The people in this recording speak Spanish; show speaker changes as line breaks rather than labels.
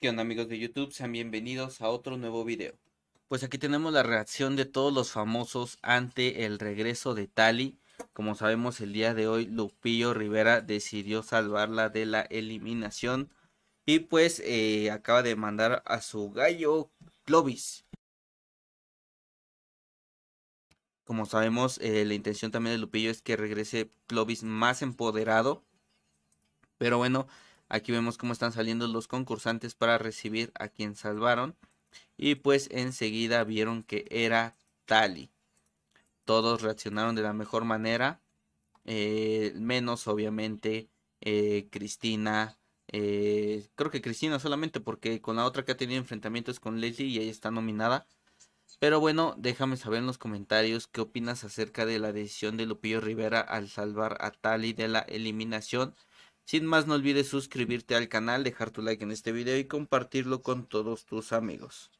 ¿Qué onda amigos de YouTube? Sean bienvenidos a otro nuevo video. Pues aquí tenemos la reacción de todos los famosos ante el regreso de Tali. Como sabemos el día de hoy Lupillo Rivera decidió salvarla de la eliminación y pues eh, acaba de mandar a su gallo Clovis. Como sabemos, eh, la intención también de Lupillo es que regrese Clovis más empoderado. Pero bueno, aquí vemos cómo están saliendo los concursantes para recibir a quien salvaron. Y pues enseguida vieron que era Tali. Todos reaccionaron de la mejor manera. Eh, menos obviamente Cristina, eh, creo que Cristina solamente porque con la otra que ha tenido enfrentamientos con Leslie y ella está nominada. Pero bueno, déjame saber en los comentarios qué opinas acerca de la decisión de Lupillo Rivera al salvar a Tali de la eliminación. Sin más, no olvides suscribirte al canal, dejar tu like en este video y compartirlo con todos tus amigos.